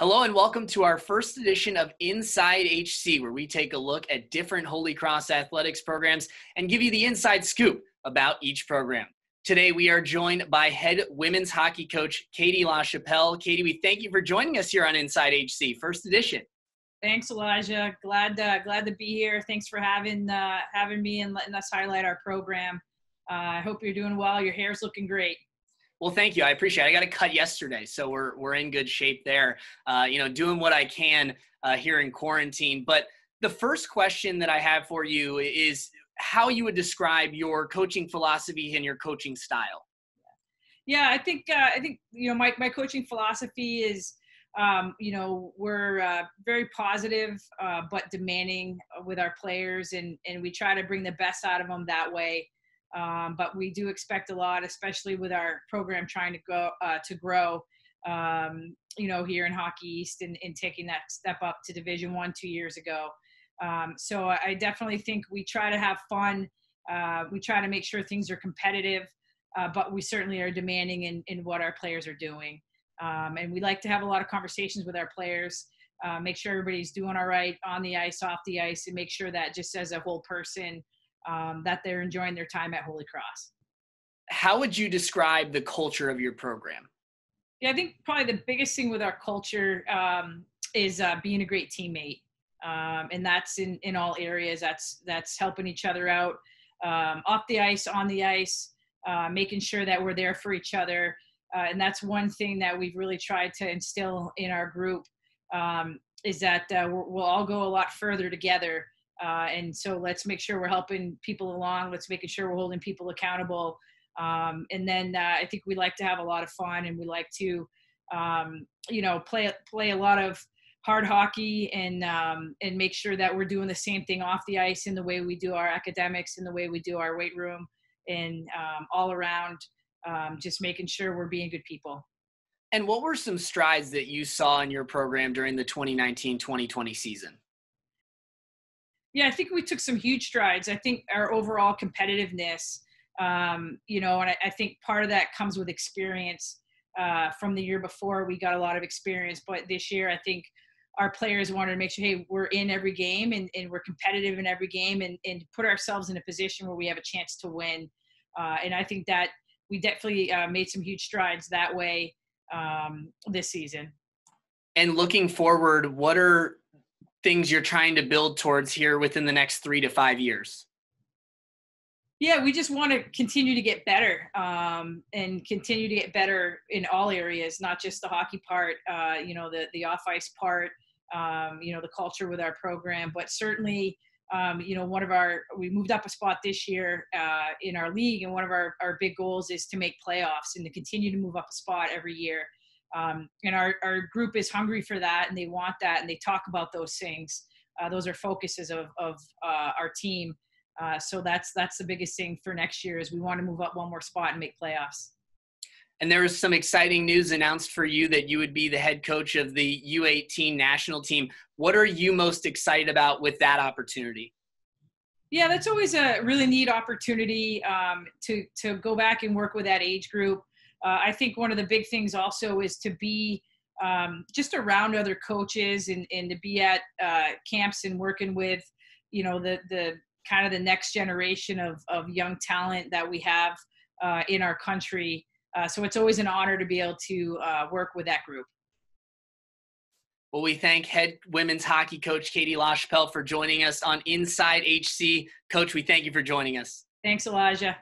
Hello and welcome to our first edition of Inside HC, where we take a look at different Holy Cross athletics programs and give you the inside scoop about each program. Today we are joined by head women's hockey coach Katie LaChapelle. Katie, we thank you for joining us here on Inside HC, first edition. Thanks, Elijah. Glad uh, glad to be here. Thanks for having uh, having me and letting us highlight our program. Uh, I hope you're doing well. Your hair's looking great. Well, thank you. I appreciate it. I got a cut yesterday, so we're, we're in good shape there. Uh, you know, doing what I can uh, here in quarantine. But the first question that I have for you is how you would describe your coaching philosophy and your coaching style. Yeah, I think uh, I think you know my my coaching philosophy is um, you know we're uh, very positive uh, but demanding uh, with our players and and we try to bring the best out of them that way um, but we do expect a lot, especially with our program trying to go uh, to grow. Um, you know, here in Hockey East and, and taking that step up to Division One two years ago. Um, so I definitely think we try to have fun. Uh, we try to make sure things are competitive, uh, but we certainly are demanding in, in what our players are doing. Um, and we like to have a lot of conversations with our players, uh, make sure everybody's doing all right on the ice, off the ice, and make sure that just as a whole person, um, that they're enjoying their time at Holy Cross. How would you describe the culture of your program? Yeah, I think probably the biggest thing with our culture um, is uh, being a great teammate, um, and that's in in all areas. That's that's helping each other out um, off the ice, on the ice, uh, making sure that we're there for each other. Uh, and that's one thing that we've really tried to instill in our group um, is that uh, we will all go a lot further together uh, and so let's make sure we're helping people along. Let's making sure we're holding people accountable. Um, and then uh, I think we like to have a lot of fun and we like to, um, you know, play play a lot of hard hockey and um, and make sure that we're doing the same thing off the ice in the way we do our academics, in the way we do our weight room, and um, all around, um, just making sure we're being good people. And what were some strides that you saw in your program during the 2019-2020 season? Yeah, I think we took some huge strides. I think our overall competitiveness, um, you know, and I, I, think part of that comes with experience. Uh, from the year before, we got a lot of experience, but this year, I think our players wanted to make sure, hey, we're in every game and, and we're competitive in every game and, and put ourselves in a position where we have a chance to win. Uh, and I think that we definitely uh, made some huge strides that way um, this season. And looking forward, what are things you're trying to build towards here within the next three to five years? Yeah, we just want to continue to get better um, and continue to get better in all areas, not just the hockey part, uh, you know, the, the off ice part, um, you know, the culture with our program, but certainly. Um, you know, one of our, we moved up a spot this year uh, in our league, and one of our, our big goals is to make playoffs and to continue to move up a spot every year. Um, and our, our group is hungry for that and they want that and they talk about those things. Uh, those are focuses of, of uh, our team. Uh, so that's that's the biggest thing for next year is we want to move up one more spot and make playoffs. And there was some exciting news announced for you that you would be the head coach of the U18 national team. What are you most excited about with that opportunity? Yeah, that's always a really neat opportunity um, to to go back and work with that age group uh, I think one of the big things also is to be um, just around other coaches and, and to be at uh, camps and working with, you know, the, the kind of the next generation of, of young talent that we have uh, in our country. Uh, so it's always an honor to be able to uh, work with that group. Well, we thank head women's hockey coach Katie LaChapelle for joining us on Inside HC. Coach, we thank you for joining us. Thanks, Elijah.